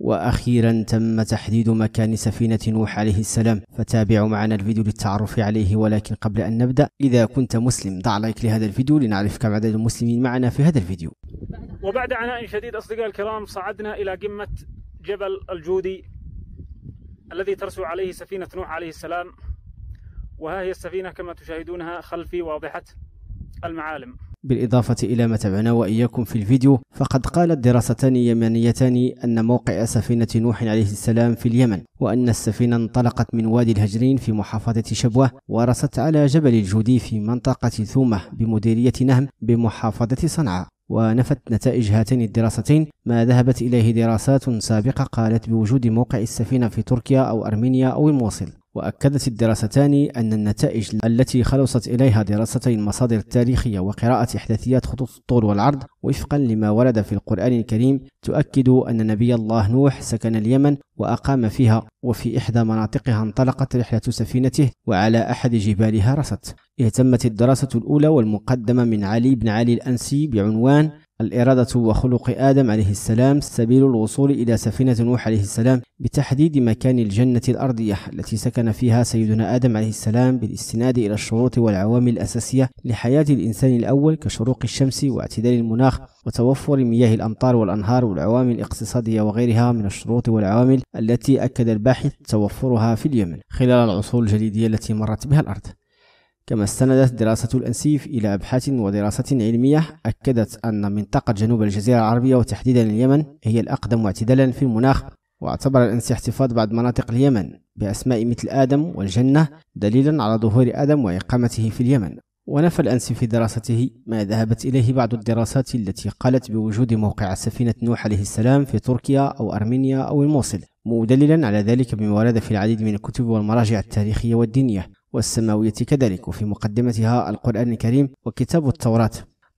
وأخيرا تم تحديد مكان سفينة نوح عليه السلام فتابعوا معنا الفيديو للتعرف عليه ولكن قبل أن نبدأ إذا كنت مسلم ضع لايك لهذا الفيديو لنعرف كم عدد المسلمين معنا في هذا الفيديو وبعد عناء شديد أصدقاء الكرام صعدنا إلى قمة جبل الجودي الذي ترسو عليه سفينة نوح عليه السلام وها هي السفينة كما تشاهدونها خلفي واضحة المعالم بالإضافة إلى ما تبعنا وإياكم في الفيديو فقد قالت دراستان يمنيتان أن موقع سفينة نوح عليه السلام في اليمن وأن السفينة انطلقت من وادي الهجرين في محافظة شبوة ورست على جبل الجودي في منطقة ثومة بمديرية نهم بمحافظة صنعاء ونفت نتائج هاتين الدراستين ما ذهبت إليه دراسات سابقة قالت بوجود موقع السفينة في تركيا أو أرمينيا أو الموصل وأكدت الدراستان أن النتائج التي خلصت إليها دراستي المصادر التاريخية وقراءة إحداثيات خطوط الطول والعرض وفقا لما ورد في القرآن الكريم تؤكد أن نبي الله نوح سكن اليمن وأقام فيها وفي إحدى مناطقها انطلقت رحلة سفينته وعلى أحد جبالها رست اهتمت الدراسة الأولى والمقدمة من علي بن علي الأنسي بعنوان الإرادة وخلق آدم عليه السلام سبيل الوصول إلى سفينة نوح عليه السلام بتحديد مكان الجنة الأرضية التي سكن فيها سيدنا آدم عليه السلام بالاستناد إلى الشروط والعوامل الأساسية لحياة الإنسان الأول كشروق الشمس واعتدال المناخ وتوفر مياه الأمطار والأنهار والعوامل الاقتصادية وغيرها من الشروط والعوامل التي أكد الباحث توفرها في اليمن خلال العصور الجليدية التي مرت بها الأرض كما استندت دراسة الأنسيف إلى أبحاث ودراسة علمية أكدت أن منطقة جنوب الجزيرة العربية وتحديدا اليمن هي الأقدم اعتدالا في المناخ واعتبر الأنسي احتفاظ بعض مناطق اليمن بأسماء مثل آدم والجنة دليلا على ظهور آدم وإقامته في اليمن ونفى الأنسي في دراسته ما ذهبت إليه بعض الدراسات التي قالت بوجود موقع سفينة نوح عليه السلام في تركيا أو أرمينيا أو الموصل مدللا على ذلك بما ورد في العديد من الكتب والمراجع التاريخية والدينية والسماوية كذلك وفي مقدمتها القرآن الكريم وكتاب التوراة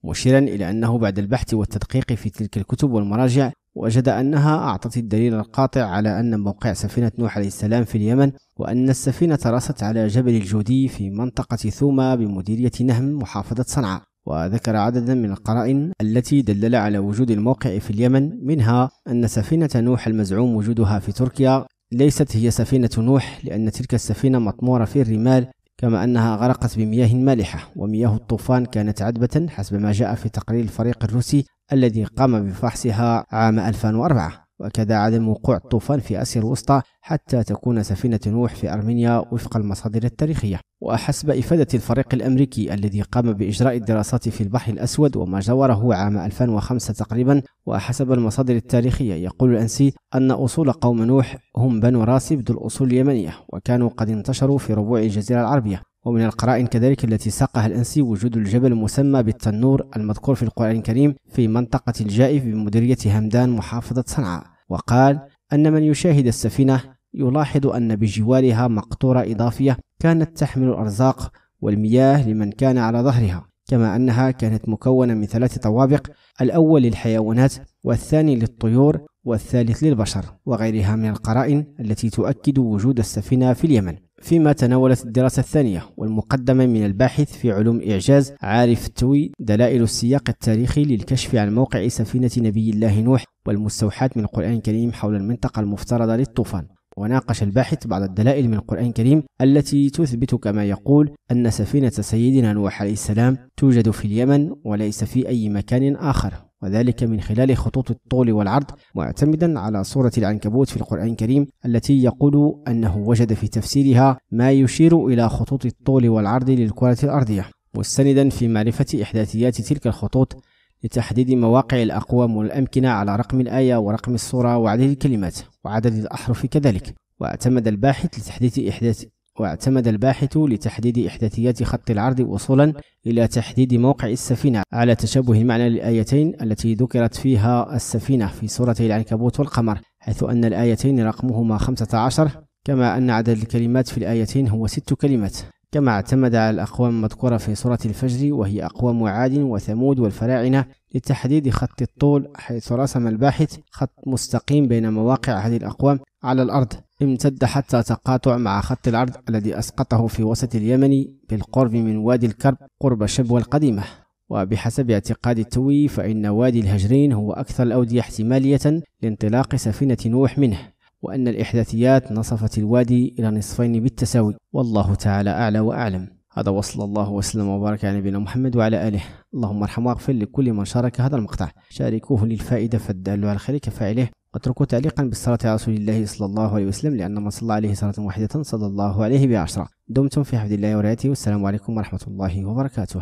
مشيرا إلى أنه بعد البحث والتدقيق في تلك الكتب والمراجع وجد أنها أعطت الدليل القاطع على أن موقع سفينة نوح عليه السلام في اليمن وأن السفينة رست على جبل الجودي في منطقة ثوما بمديرية نهم محافظة صنعاء وذكر عددا من القرائن التي دلل على وجود الموقع في اليمن منها أن سفينة نوح المزعوم وجودها في تركيا ليست هي سفينة نوح لأن تلك السفينة مطمورة في الرمال كما أنها غرقت بمياه مالحة ومياه الطوفان كانت عذبة حسب ما جاء في تقرير الفريق الروسي الذي قام بفحصها عام 2004 وكذا عدم وقوع الطوفان في آسيا الوسطى حتى تكون سفينة نوح في أرمينيا وفق المصادر التاريخية وحسب إفادة الفريق الأمريكي الذي قام بإجراء الدراسات في البحر الأسود وما جاوره عام 2005 تقريبا وحسب المصادر التاريخية يقول الأنسي أن أصول قوم نوح هم بنو راسب ذو الأصول اليمنية وكانوا قد انتشروا في ربوع الجزيرة العربية ومن القرائن كذلك التي ساقها الأنسي وجود الجبل المسمى بالتنور المذكور في القرآن الكريم في منطقة الجائف بمديرية همدان محافظة صنعاء وقال أن من يشاهد السفينة يلاحظ أن بجوارها مقطورة إضافية كانت تحمل الأرزاق والمياه لمن كان على ظهرها كما أنها كانت مكونة من ثلاث طوابق الأول للحيوانات والثاني للطيور والثالث للبشر وغيرها من القرائن التي تؤكد وجود السفينة في اليمن فيما تناولت الدراسة الثانية والمقدمة من الباحث في علوم إعجاز عارف التوي دلائل السياق التاريخي للكشف عن موقع سفينة نبي الله نوح والمستوحاة من القرآن الكريم حول المنطقة المفترضة للطوفان وناقش الباحث بعض الدلائل من القرآن الكريم التي تثبت كما يقول أن سفينة سيدنا نوح عليه السلام توجد في اليمن وليس في أي مكان آخر وذلك من خلال خطوط الطول والعرض معتمدا على صورة العنكبوت في القرآن الكريم التي يقول أنه وجد في تفسيرها ما يشير إلى خطوط الطول والعرض للكرة الأرضية مستندا في معرفة إحداثيات تلك الخطوط لتحديد مواقع الأقوام والأمكنة على رقم الآية ورقم الصورة وعدد الكلمات وعدد الأحرف كذلك واعتمد الباحث لتحديث إحداث واعتمد الباحث لتحديد إحداثيات خط العرض وصولا إلى تحديد موقع السفينة على تشابه المعنى للآيتين التي ذكرت فيها السفينة في سورة العنكبوت والقمر حيث أن الآيتين رقمهما 15 كما أن عدد الكلمات في الآيتين هو ست كلمات كما اعتمد على الأقوام المذكورة في سورة الفجر وهي أقوام عاد وثمود والفراعنة لتحديد خط الطول حيث رسم الباحث خط مستقيم بين مواقع هذه الأقوام على الأرض امتد حتى تقاطع مع خط الأرض الذي أسقطه في وسط اليمن بالقرب من وادي الكرب قرب شبوة القديمة وبحسب اعتقاد التوي فإن وادي الهجرين هو أكثر الأودية احتمالية لانطلاق سفينة نوح منه وأن الإحداثيات نصفت الوادي إلى نصفين بالتساوي والله تعالى أعلى وأعلم هذا وصلى الله وسلم وبارك على نبينا محمد وعلى آله اللهم ارحم واغفر لكل من شارك هذا المقطع شاركوه للفائدة فالدال على الخير كفاعله واتركوا تعليقا بالصلاة على رسول الله صلى الله عليه وسلم لأن من صلى عليه صلاة واحدة صلى الله عليه بعشرة دمتم في حفظ الله ورعايته والسلام عليكم ورحمة الله وبركاته